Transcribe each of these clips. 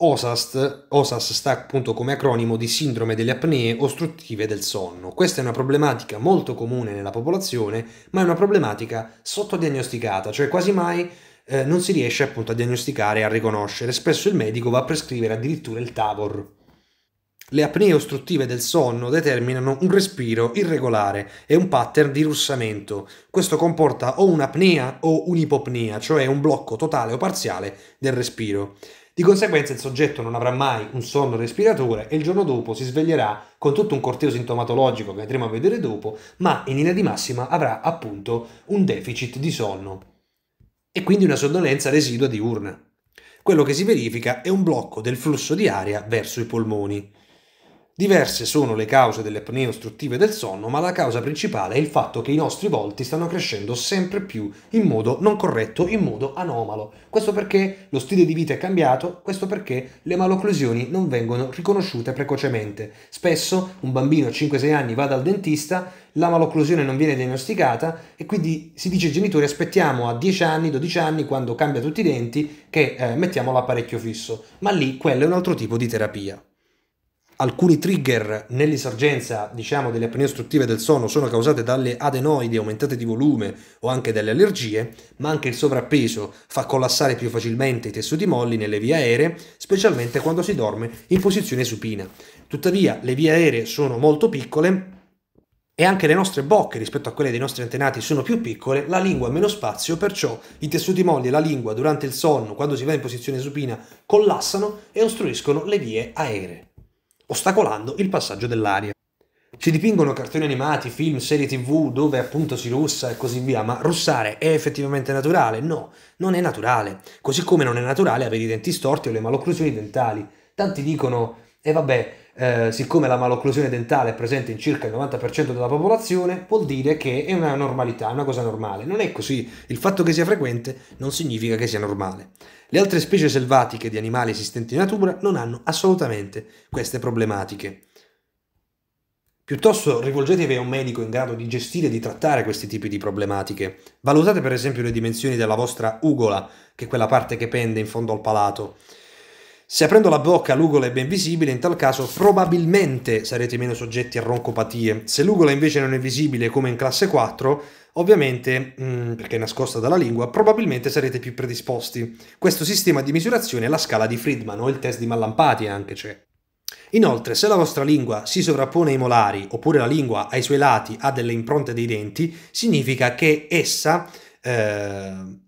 OSAST, OSAS sta appunto come acronimo di sindrome delle apnee ostruttive del sonno. Questa è una problematica molto comune nella popolazione, ma è una problematica sottodiagnosticata, cioè quasi mai eh, non si riesce appunto a diagnosticare e a riconoscere. Spesso il medico va a prescrivere addirittura il Tavor. Le apnee ostruttive del sonno determinano un respiro irregolare e un pattern di russamento. Questo comporta o un'apnea o un'ipopnea, cioè un blocco totale o parziale del respiro. Di conseguenza il soggetto non avrà mai un sonno respiratore e il giorno dopo si sveglierà con tutto un corteo sintomatologico che andremo a vedere dopo, ma in linea di massima avrà appunto un deficit di sonno e quindi una sonnolenza residua diurna. Quello che si verifica è un blocco del flusso di aria verso i polmoni. Diverse sono le cause delle apnee ostruttive del sonno, ma la causa principale è il fatto che i nostri volti stanno crescendo sempre più in modo non corretto, in modo anomalo. Questo perché lo stile di vita è cambiato, questo perché le malocclusioni non vengono riconosciute precocemente. Spesso un bambino a 5-6 anni va dal dentista, la malocclusione non viene diagnosticata e quindi si dice ai genitori aspettiamo a 10 anni, 12 anni, quando cambia tutti i denti, che eh, mettiamo l'apparecchio fisso. Ma lì quello è un altro tipo di terapia alcuni trigger nell'insorgenza diciamo, delle apnee ostruttive del sonno sono causate dalle adenoidi aumentate di volume o anche dalle allergie, ma anche il sovrappeso fa collassare più facilmente i tessuti molli nelle vie aeree, specialmente quando si dorme in posizione supina. Tuttavia le vie aeree sono molto piccole e anche le nostre bocche rispetto a quelle dei nostri antenati sono più piccole, la lingua ha meno spazio, perciò i tessuti molli e la lingua durante il sonno, quando si va in posizione supina, collassano e ostruiscono le vie aeree ostacolando il passaggio dell'aria. Si dipingono cartoni animati, film, serie tv dove appunto si russa e così via, ma russare è effettivamente naturale? No, non è naturale. Così come non è naturale avere i denti storti o le malocclusioni dentali. Tanti dicono, e eh vabbè, eh, siccome la malocclusione dentale è presente in circa il 90% della popolazione, vuol dire che è una normalità, è una cosa normale. Non è così, il fatto che sia frequente non significa che sia normale. Le altre specie selvatiche di animali esistenti in natura non hanno assolutamente queste problematiche. Piuttosto rivolgetevi a un medico in grado di gestire e di trattare questi tipi di problematiche. Valutate per esempio le dimensioni della vostra ugola, che è quella parte che pende in fondo al palato. Se aprendo la bocca l'ugola è ben visibile, in tal caso probabilmente sarete meno soggetti a roncopatie. Se l'ugola invece non è visibile come in classe 4, ovviamente, mh, mm, perché è nascosta dalla lingua, probabilmente sarete più predisposti. Questo sistema di misurazione è la scala di Friedman o il test di Mallampati anche c'è. Cioè. Inoltre, se la vostra lingua si sovrappone ai molari, oppure la lingua ai suoi lati ha delle impronte dei denti, significa che essa... Eh,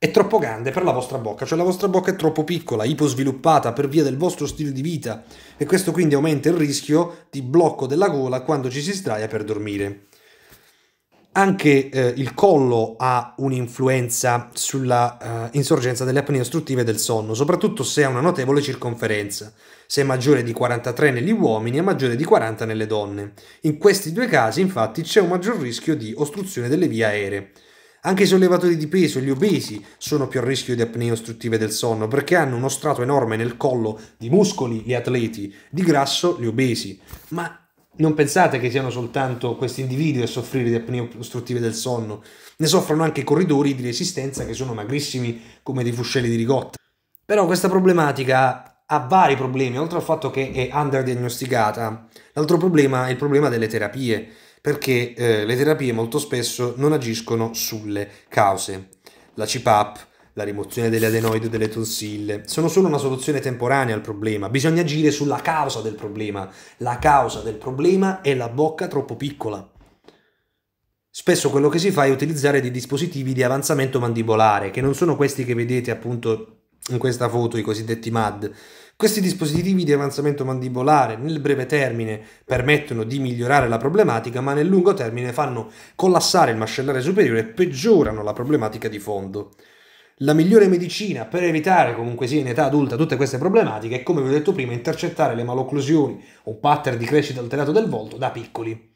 è troppo grande per la vostra bocca, cioè la vostra bocca è troppo piccola, iposviluppata per via del vostro stile di vita e questo quindi aumenta il rischio di blocco della gola quando ci si sdraia per dormire. Anche eh, il collo ha un'influenza sulla eh, insorgenza delle apnee ostruttive del sonno, soprattutto se ha una notevole circonferenza, se è maggiore di 43 negli uomini e maggiore di 40 nelle donne. In questi due casi, infatti, c'è un maggior rischio di ostruzione delle vie aeree. Anche i sollevatori di peso e gli obesi sono più a rischio di apnee ostruttive del sonno perché hanno uno strato enorme nel collo di muscoli gli atleti, di grasso gli obesi. Ma non pensate che siano soltanto questi individui a soffrire di apnee ostruttive del sonno, ne soffrono anche i corridori di resistenza che sono magrissimi come dei fuscelli di rigotta. Però questa problematica ha vari problemi, oltre al fatto che è underdiagnosticata, l'altro problema è il problema delle terapie perché eh, le terapie molto spesso non agiscono sulle cause. La CPAP, la rimozione degli adenoidi e delle tonsille, sono solo una soluzione temporanea al problema. Bisogna agire sulla causa del problema. La causa del problema è la bocca troppo piccola. Spesso quello che si fa è utilizzare dei dispositivi di avanzamento mandibolare, che non sono questi che vedete appunto in questa foto, i cosiddetti MAD, questi dispositivi di avanzamento mandibolare nel breve termine permettono di migliorare la problematica, ma nel lungo termine fanno collassare il mascellare superiore e peggiorano la problematica di fondo. La migliore medicina per evitare comunque sia in età adulta tutte queste problematiche è, come vi ho detto prima, intercettare le malocclusioni o pattern di crescita alterato del volto da piccoli.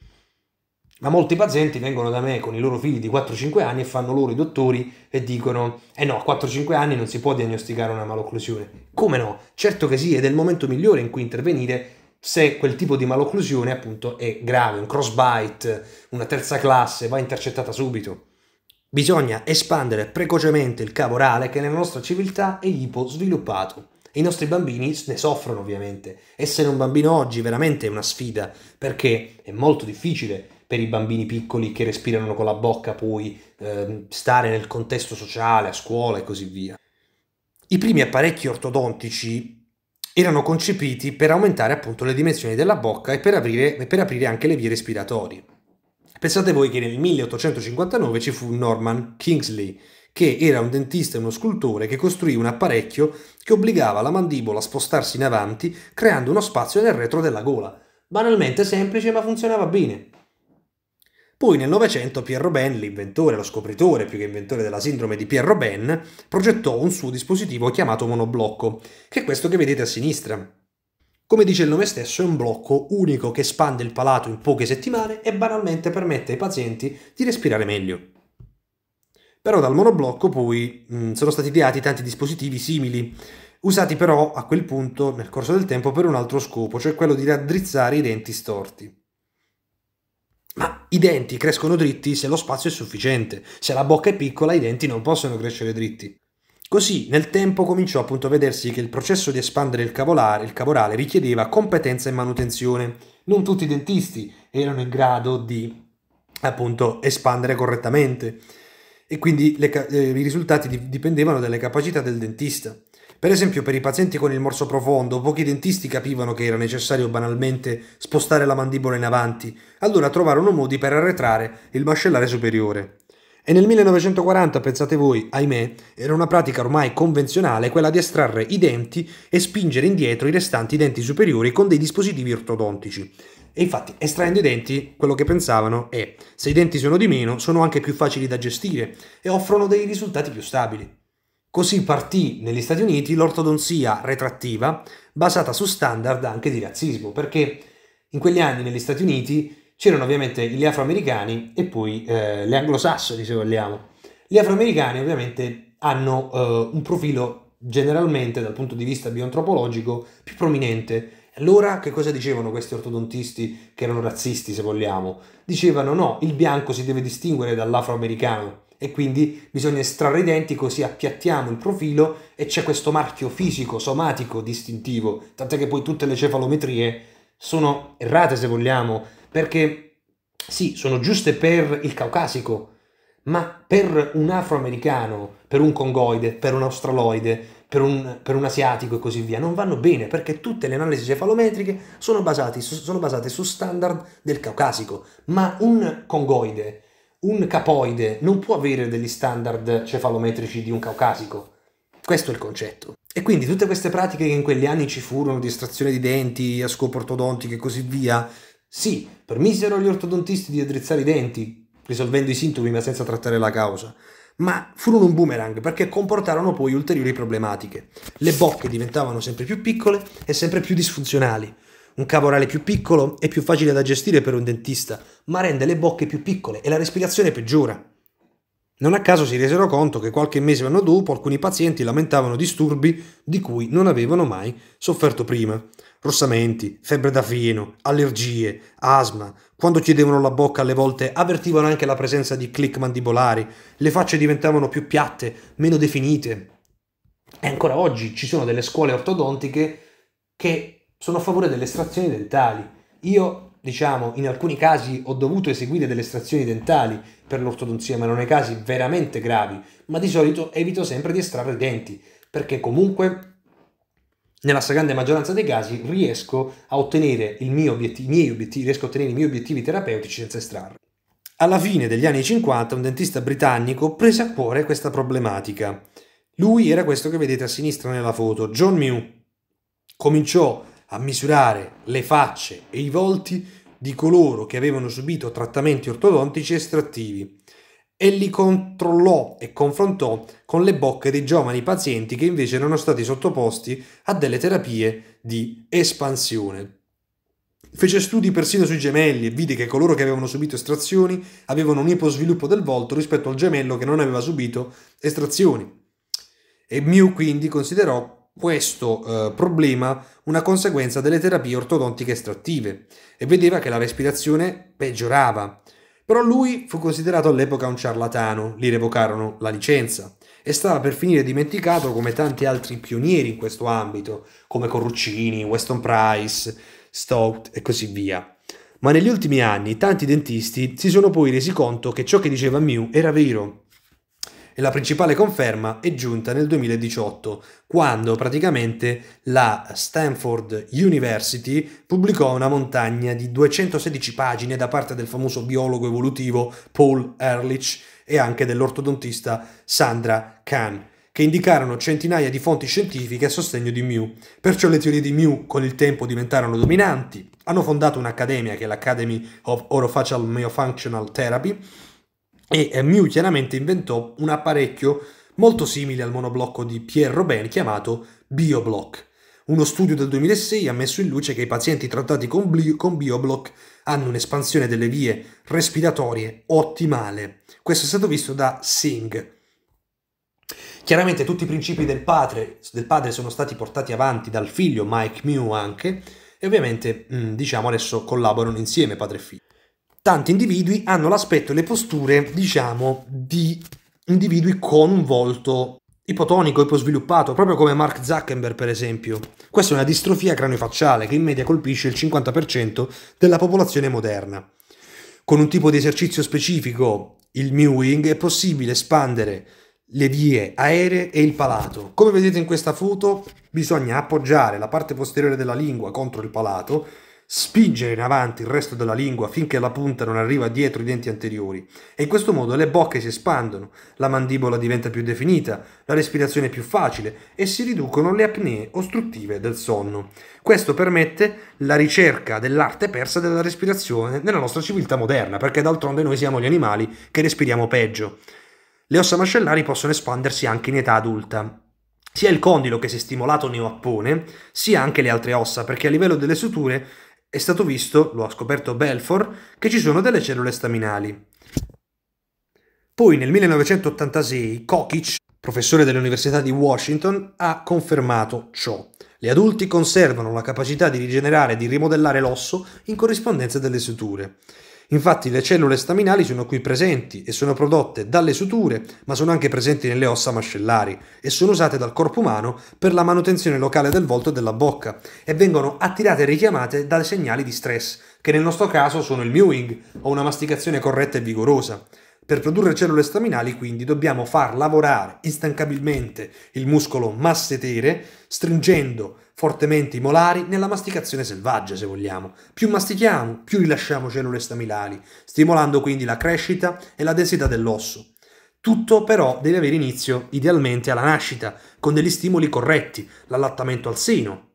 Ma molti pazienti vengono da me con i loro figli di 4-5 anni e fanno loro i dottori e dicono: Eh no, a 4-5 anni non si può diagnosticare una malocclusione. Come no? Certo che sì, ed è il momento migliore in cui intervenire se quel tipo di malocclusione appunto è grave, un crossbite, una terza classe, va intercettata subito. Bisogna espandere precocemente il cavo orale che nella nostra civiltà è ipo sviluppato. I nostri bambini ne soffrono ovviamente. Essere un bambino oggi veramente è una sfida perché è molto difficile per i bambini piccoli che respirano con la bocca, poi eh, stare nel contesto sociale, a scuola e così via. I primi apparecchi ortodontici erano concepiti per aumentare appunto le dimensioni della bocca e per aprire, e per aprire anche le vie respiratorie. Pensate voi che nel 1859 ci fu Norman Kingsley, che era un dentista e uno scultore che costruì un apparecchio che obbligava la mandibola a spostarsi in avanti creando uno spazio nel retro della gola. Banalmente semplice ma funzionava bene. Poi nel Novecento Pierre Robin, l'inventore, lo scopritore più che inventore della sindrome di Pierre Robin, progettò un suo dispositivo chiamato monoblocco, che è questo che vedete a sinistra. Come dice il nome stesso, è un blocco unico che espande il palato in poche settimane e banalmente permette ai pazienti di respirare meglio. Però dal monoblocco poi mh, mm, sono stati ideati tanti dispositivi simili, usati però a quel punto nel corso del tempo per un altro scopo, cioè quello di raddrizzare i denti storti. Ma i denti crescono dritti se lo spazio è sufficiente. Se la bocca è piccola, i denti non possono crescere dritti. Così nel tempo cominciò appunto a vedersi che il processo di espandere il cavolare, il cavorale richiedeva competenza e manutenzione. Non tutti i dentisti erano in grado di appunto espandere correttamente e quindi le, eh, i risultati dipendevano dalle capacità del dentista. Per esempio per i pazienti con il morso profondo, pochi dentisti capivano che era necessario banalmente spostare la mandibola in avanti, allora trovarono modi per arretrare il mascellare superiore. E nel 1940, pensate voi, ahimè, era una pratica ormai convenzionale quella di estrarre i denti e spingere indietro i restanti denti superiori con dei dispositivi ortodontici. E infatti, estraendo i denti, quello che pensavano è, se i denti sono di meno, sono anche più facili da gestire e offrono dei risultati più stabili. Così partì negli Stati Uniti l'ortodonzia retrattiva basata su standard anche di razzismo, perché in quegli anni negli Stati Uniti c'erano ovviamente gli afroamericani e poi eh, gli anglosassoni, se vogliamo. Gli afroamericani ovviamente hanno eh, un profilo generalmente dal punto di vista bioantropologico più prominente. Allora che cosa dicevano questi ortodontisti che erano razzisti, se vogliamo? Dicevano no, il bianco si deve distinguere dall'afroamericano e quindi bisogna estrarre i denti così appiattiamo il profilo e c'è questo marchio fisico, somatico, distintivo, tant'è che poi tutte le cefalometrie sono errate se vogliamo, perché sì, sono giuste per il caucasico, ma per un afroamericano, per un congoide, per un australoide, per un, per un, asiatico e così via, non vanno bene perché tutte le analisi cefalometriche sono, basate, sono basate su standard del caucasico, ma un congoide un capoide non può avere degli standard cefalometrici di un caucasico. Questo è il concetto. E quindi tutte queste pratiche che in quegli anni ci furono, di estrazione di denti, a scopo ortodontico e così via, sì, permisero agli ortodontisti di addrizzare i denti, risolvendo i sintomi ma senza trattare la causa, ma furono un boomerang perché comportarono poi ulteriori problematiche. Le bocche diventavano sempre più piccole e sempre più disfunzionali. Un caporale più piccolo è più facile da gestire per un dentista, ma rende le bocche più piccole e la respirazione peggiora. Non a caso si resero conto che qualche mese o anno dopo alcuni pazienti lamentavano disturbi di cui non avevano mai sofferto prima. Rossamenti, febbre da fieno, allergie, asma. Quando chiedevano la bocca alle volte avvertivano anche la presenza di click mandibolari, le facce diventavano più piatte, meno definite. E ancora oggi ci sono delle scuole ortodontiche che sono a favore delle estrazioni dentali. Io, diciamo, in alcuni casi ho dovuto eseguire delle estrazioni dentali per l'ortodonzia, ma non nei casi veramente gravi, ma di solito evito sempre di estrarre i denti, perché comunque nella stragrande maggioranza dei casi riesco a ottenere, obiettivo, miei obiettivi, riesco a ottenere i miei obiettivi terapeutici senza estrarre. Alla fine degli anni 50 un dentista britannico prese a cuore questa problematica. Lui era questo che vedete a sinistra nella foto, John Mew. Cominciò a misurare le facce e i volti di coloro che avevano subito trattamenti ortodontici estrattivi e li controllò e confrontò con le bocche dei giovani pazienti che invece erano stati sottoposti a delle terapie di espansione. Fece studi persino sui gemelli e vide che coloro che avevano subito estrazioni avevano un iposviluppo del volto rispetto al gemello che non aveva subito estrazioni. E Mew quindi considerò questo eh, problema una conseguenza delle terapie ortodontiche estrattive e vedeva che la respirazione peggiorava. Però lui fu considerato all'epoca un ciarlatano, gli revocarono la licenza e stava per finire dimenticato come tanti altri pionieri in questo ambito, come Corruccini, Weston Price, Stout e così via. Ma negli ultimi anni tanti dentisti si sono poi resi conto che ciò che diceva Mew era vero e la principale conferma è giunta nel 2018, quando praticamente la Stanford University pubblicò una montagna di 216 pagine da parte del famoso biologo evolutivo Paul Ehrlich e anche dell'ortodontista Sandra Kahn che indicarono centinaia di fonti scientifiche a sostegno di Mew. Perciò le teorie di Mew con il tempo diventarono dominanti. Hanno fondato un'accademia che è l'Academy of Orofacial Myofunctional Therapy, e eh, Mew chiaramente inventò un apparecchio molto simile al monoblocco di Pierre Robin chiamato BioBlock. Uno studio del 2006 ha messo in luce che i pazienti trattati con, bli- con BioBlock hanno un'espansione delle vie respiratorie ottimale. Questo è stato visto da Singh. Chiaramente tutti i principi del padre, del padre, sono stati portati avanti dal figlio Mike Mew anche e ovviamente mm, diciamo adesso collaborano insieme padre e figlio tanti individui hanno l'aspetto e le posture, diciamo, di individui con un volto ipotonico, iposviluppato, proprio come Mark Zuckerberg per esempio. Questa è una distrofia craniofacciale che in media colpisce il 50% della popolazione moderna. Con un tipo di esercizio specifico, il mewing, è possibile espandere le vie aeree e il palato. Come vedete in questa foto, bisogna appoggiare la parte posteriore della lingua contro il palato spingere in avanti il resto della lingua finché la punta non arriva dietro i denti anteriori e in questo modo le bocche si espandono, la mandibola diventa più definita, la respirazione è più facile e si riducono le apnee ostruttive del sonno. Questo permette la ricerca dell'arte persa della respirazione nella nostra civiltà moderna, perché d'altronde noi siamo gli animali che respiriamo peggio. Le ossa mascellari possono espandersi anche in età adulta, sia il condilo che si è stimolato neoappone, sia anche le altre ossa, perché a livello delle suture è stato visto, lo ha scoperto Belfort, che ci sono delle cellule staminali. Poi nel 1986 Kokic, professore dell'Università di Washington, ha confermato ciò. Gli adulti conservano la capacità di rigenerare e di rimodellare l'osso in corrispondenza delle suture. Infatti le cellule staminali sono qui presenti e sono prodotte dalle suture, ma sono anche presenti nelle ossa mascellari e sono usate dal corpo umano per la manutenzione locale del volto e della bocca e vengono attirate e richiamate da segnali di stress, che nel nostro caso sono il mewing o una masticazione corretta e vigorosa. Per produrre cellule staminali quindi dobbiamo far lavorare instancabilmente il muscolo massetere stringendo fortemente i molari nella masticazione selvaggia se vogliamo. Più mastichiamo, più rilasciamo cellule staminali, stimolando quindi la crescita e la densità dell'osso. Tutto però deve avere inizio idealmente alla nascita, con degli stimoli corretti, l'allattamento al seno,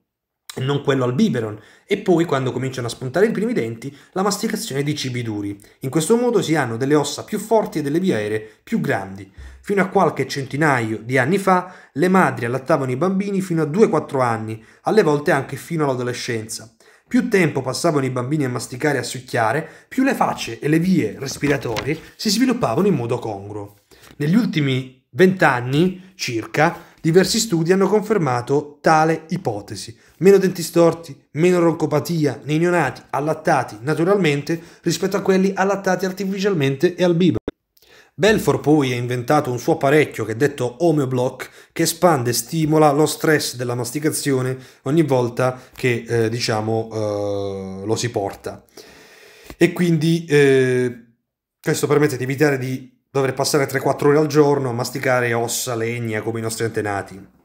e non quello al biberon, e poi quando cominciano a spuntare i primi denti la masticazione di cibi duri. In questo modo si hanno delle ossa più forti e delle vie aeree più grandi. Fino a qualche centinaio di anni fa le madri allattavano i bambini fino a 2-4 anni, alle volte anche fino all'adolescenza. Più tempo passavano i bambini a masticare e a succhiare, più le facce e le vie respiratorie si sviluppavano in modo congruo. Negli ultimi 20 anni circa Diversi studi hanno confermato tale ipotesi. Meno denti storti, meno roncopatia nei neonati allattati naturalmente rispetto a quelli allattati artificialmente e al bibero. Belfort poi ha inventato un suo apparecchio che è detto Homeoblock che espande e stimola lo stress della masticazione ogni volta che eh, diciamo eh, lo si porta. E quindi eh, questo permette di evitare di dover passare 3-4 ore al giorno a masticare ossa, legna come i nostri antenati.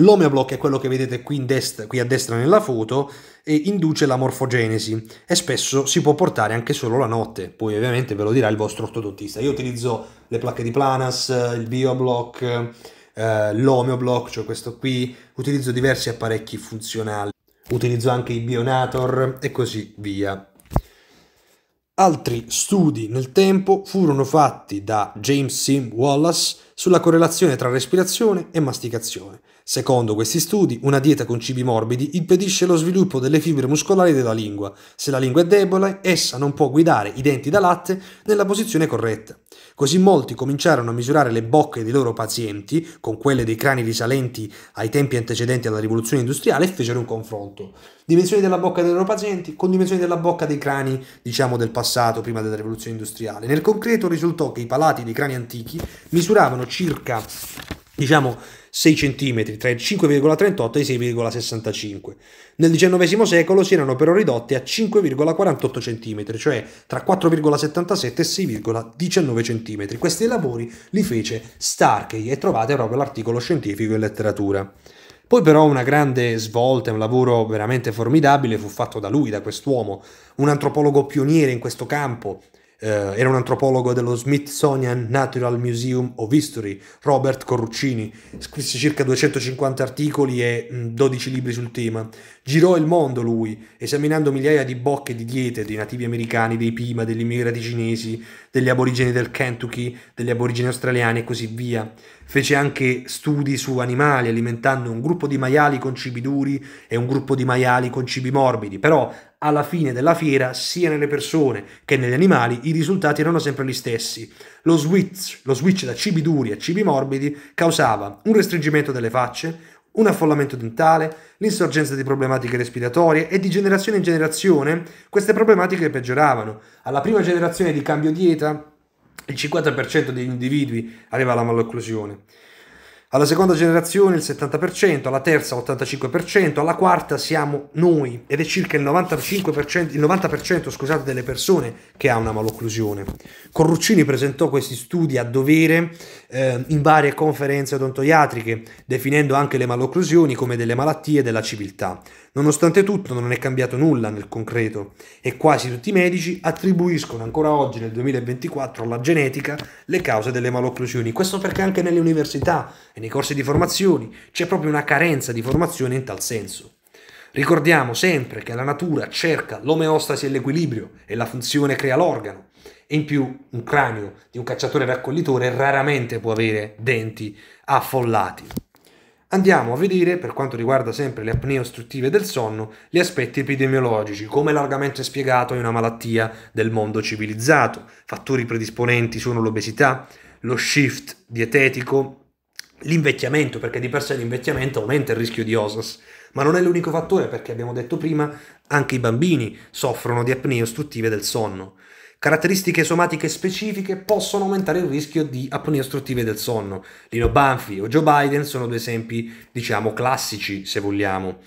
L'omeoblock è quello che vedete qui, destra, qui, a destra nella foto e induce la morfogenesi e spesso si può portare anche solo la notte, poi ovviamente ve lo dirà il vostro ortodontista. Io utilizzo le placche di Planas, il Bioblock, eh, l'omeoblock, cioè questo qui, utilizzo diversi apparecchi funzionali, utilizzo anche i Bionator e così via. Altri studi nel tempo furono fatti da James Sim Wallace sulla correlazione tra respirazione e masticazione, Secondo questi studi, una dieta con cibi morbidi impedisce lo sviluppo delle fibre muscolari della lingua. Se la lingua è debole, essa non può guidare i denti da latte nella posizione corretta. Così molti cominciarono a misurare le bocche dei loro pazienti con quelle dei crani risalenti ai tempi antecedenti alla rivoluzione industriale e fecero un confronto. Dimensioni della bocca dei loro pazienti con dimensioni della bocca dei crani, diciamo, del passato, prima della rivoluzione industriale. Nel concreto risultò che i palati dei crani antichi misuravano circa, diciamo, 6 cm, tra il 5,38 e i 6,65. Nel XIX secolo si erano però ridotti a 5,48 cm, cioè tra 4,77 e 6,19 cm. Questi lavori li fece Starkey e trovate proprio l'articolo scientifico in letteratura. Poi però una grande svolta, un lavoro veramente formidabile fu fatto da lui, da quest'uomo, un antropologo pioniere in questo campo, eh, era un antropologo dello Smithsonian Natural Museum of History, Robert Corruccini, scrisse circa 250 articoli e mh, 12 libri sul tema. Girò il mondo lui, esaminando migliaia di bocche di diete dei nativi americani, dei Pima, degli immigrati cinesi, degli aborigeni del Kentucky, degli aborigeni australiani e così via. Fece anche studi su animali, alimentando un gruppo di maiali con cibi duri e un gruppo di maiali con cibi morbidi, però alla fine della fiera, sia nelle persone che negli animali, i risultati erano sempre gli stessi. Lo switch, lo switch da cibi duri a cibi morbidi causava un restringimento delle facce, un affollamento dentale, l'insorgenza di problematiche respiratorie e di generazione in generazione queste problematiche peggioravano. Alla prima generazione di cambio dieta il 50% degli individui aveva la malocclusione alla seconda generazione il 70%, alla terza l'85%, alla quarta siamo noi ed è circa il 95%, il 90% scusate, delle persone che ha una malocclusione. Corruccini presentò questi studi a dovere eh, in varie conferenze odontoiatriche, definendo anche le malocclusioni come delle malattie della civiltà. Nonostante tutto non è cambiato nulla nel concreto e quasi tutti i medici attribuiscono ancora oggi nel 2024 alla genetica le cause delle malocclusioni. Questo perché anche nelle università e nei corsi di formazione c'è proprio una carenza di formazione in tal senso. Ricordiamo sempre che la natura cerca l'omeostasi e l'equilibrio e la funzione crea l'organo e in più un cranio di un cacciatore raccoglitore raramente può avere denti affollati. Andiamo a vedere, per quanto riguarda sempre le apnee ostruttive del sonno, gli aspetti epidemiologici, come largamente spiegato è una malattia del mondo civilizzato. Fattori predisponenti sono l'obesità, lo shift dietetico, L'invecchiamento, perché di per sé l'invecchiamento aumenta il rischio di OSAS, ma non è l'unico fattore perché abbiamo detto prima anche i bambini soffrono di apnee ostruttive del sonno. Caratteristiche somatiche specifiche possono aumentare il rischio di apnea ostruttive del sonno. Lino Banfi o Joe Biden sono due esempi, diciamo, classici, se vogliamo.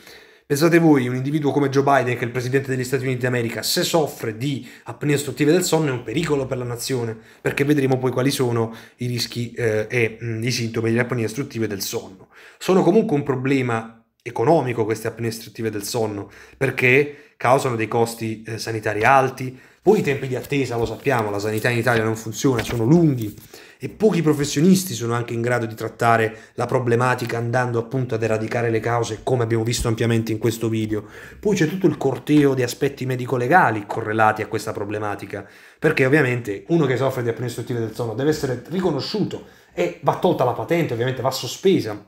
Pensate voi, un individuo come Joe Biden, che è il presidente degli Stati Uniti d'America, se soffre di apnea ostruttive del sonno è un pericolo per la nazione, perché vedremo poi quali sono i rischi eh, e mh, i sintomi delle apnee ostruttive del sonno. Sono comunque un problema economico queste apnee ostruttive del sonno, perché causano dei costi eh, sanitari alti, poi i tempi di attesa, lo sappiamo, la sanità in Italia non funziona, sono lunghi e pochi professionisti sono anche in grado di trattare la problematica andando appunto ad eradicare le cause, come abbiamo visto ampiamente in questo video. Poi c'è tutto il corteo di aspetti medico-legali correlati a questa problematica, perché ovviamente uno che soffre di apnea del sonno deve essere riconosciuto e va tolta la patente, ovviamente va sospesa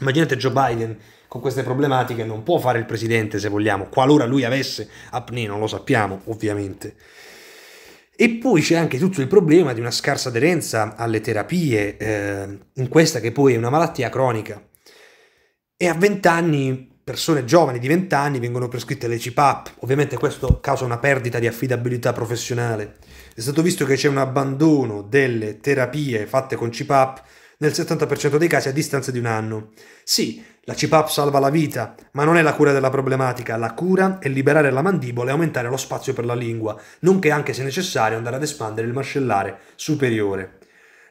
Immaginate Joe Biden con queste problematiche non può fare il presidente se vogliamo, qualora lui avesse apnea, non lo sappiamo ovviamente. E poi c'è anche tutto il problema di una scarsa aderenza alle terapie, eh, in questa che poi è una malattia cronica. E a 20 anni persone giovani di 20 anni vengono prescritte le CPAP, ovviamente questo causa una perdita di affidabilità professionale. È stato visto che c'è un abbandono delle terapie fatte con CPAP nel 70% dei casi a distanza di un anno. Sì, la CPAP salva la vita, ma non è la cura della problematica, la cura è liberare la mandibola e aumentare lo spazio per la lingua, nonché anche se necessario andare ad espandere il mascellare superiore.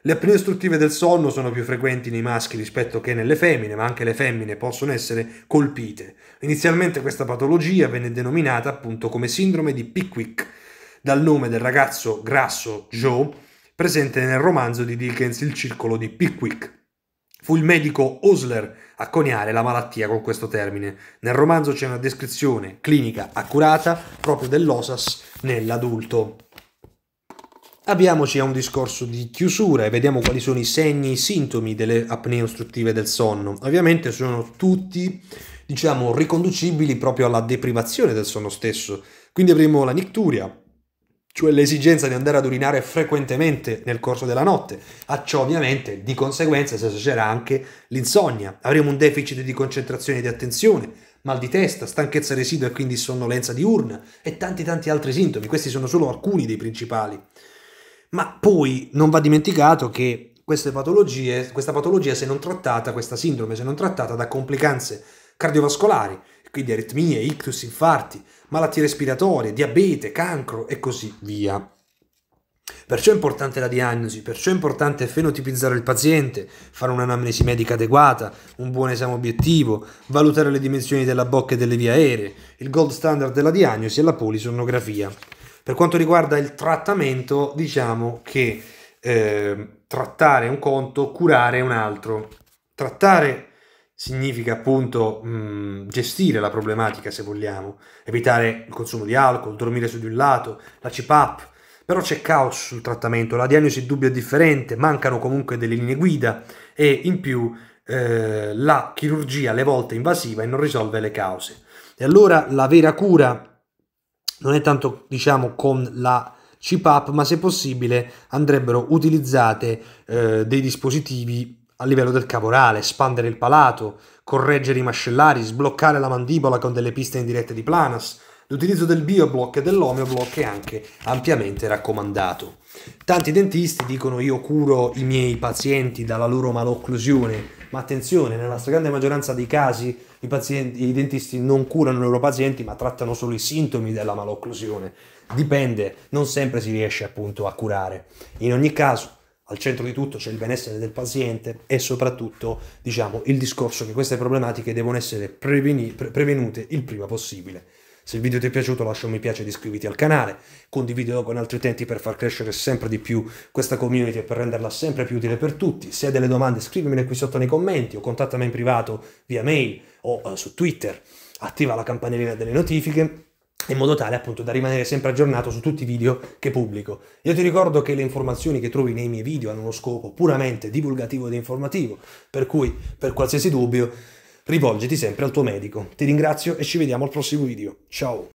Le apnee ostruttive del sonno sono più frequenti nei maschi rispetto che nelle femmine, ma anche le femmine possono essere colpite. Inizialmente questa patologia venne denominata appunto come sindrome di Pickwick, dal nome del ragazzo grasso Joe presente nel romanzo di Dickens Il circolo di Pickwick. Fu il medico Osler a coniare la malattia con questo termine. Nel romanzo c'è una descrizione clinica accurata proprio dell'osas nell'adulto. Avviamoci a un discorso di chiusura e vediamo quali sono i segni e i sintomi delle apnee ostruttive del sonno. Ovviamente sono tutti, diciamo, riconducibili proprio alla deprivazione del sonno stesso. Quindi avremo la nicturia, cioè l'esigenza di andare ad urinare frequentemente nel corso della notte. A ciò ovviamente di conseguenza si associerà anche l'insonnia, avremo un deficit di concentrazione e di attenzione, mal di testa, stanchezza residua e quindi sonnolenza diurna e tanti tanti altri sintomi, questi sono solo alcuni dei principali. Ma poi non va dimenticato che questa patologia, se non trattata, questa sindrome se non trattata, dà complicanze cardiovascolari, quindi aritmie, ictus, infarti, malattie respiratorie, diabete, cancro e così via. Perciò è importante la diagnosi, perciò è importante fenotipizzare il paziente, fare un'anamnesi medica adeguata, un buon esame obiettivo, valutare le dimensioni della bocca e delle vie aeree. Il gold standard della diagnosi è la polisonografia. Per quanto riguarda il trattamento, diciamo che eh, trattare un conto, curare un altro. Trattare significa appunto mh, gestire la problematica se vogliamo, evitare il consumo di alcol, dormire su di un lato, la CPAP, però c'è caos sul trattamento, la diagnosi dubbia è differente, mancano comunque delle linee guida e in più eh, la chirurgia alle volte è invasiva e non risolve le cause. E allora la vera cura non è tanto diciamo con la CPAP, ma se possibile andrebbero utilizzate eh, dei dispositivi a livello del caporale, espandere il palato, correggere i mascellari, sbloccare la mandibola con delle piste indirette di planas. L'utilizzo del bioblock e dell'omeoblock è anche ampiamente raccomandato. Tanti dentisti dicono io curo i miei pazienti dalla loro malocclusione, ma attenzione, nella stragrande maggioranza dei casi i, pazienti, i dentisti non curano i loro pazienti, ma trattano solo i sintomi della malocclusione. Dipende, non sempre si riesce appunto a curare. In ogni caso, al centro di tutto c'è il benessere del paziente e soprattutto diciamo, il discorso che queste problematiche devono essere preveni- pre- prevenute il prima possibile. Se il video ti è piaciuto lascia un mi piace ed iscriviti al canale, condividilo con altri utenti per far crescere sempre di più questa community e per renderla sempre più utile per tutti. Se hai delle domande scrivimele qui sotto nei commenti o contattami in privato via mail o uh, su Twitter. Attiva la campanellina delle notifiche in modo tale appunto da rimanere sempre aggiornato su tutti i video che pubblico. Io ti ricordo che le informazioni che trovi nei miei video hanno uno scopo puramente divulgativo ed informativo, per cui per qualsiasi dubbio rivolgiti sempre al tuo medico. Ti ringrazio e ci vediamo al prossimo video. Ciao!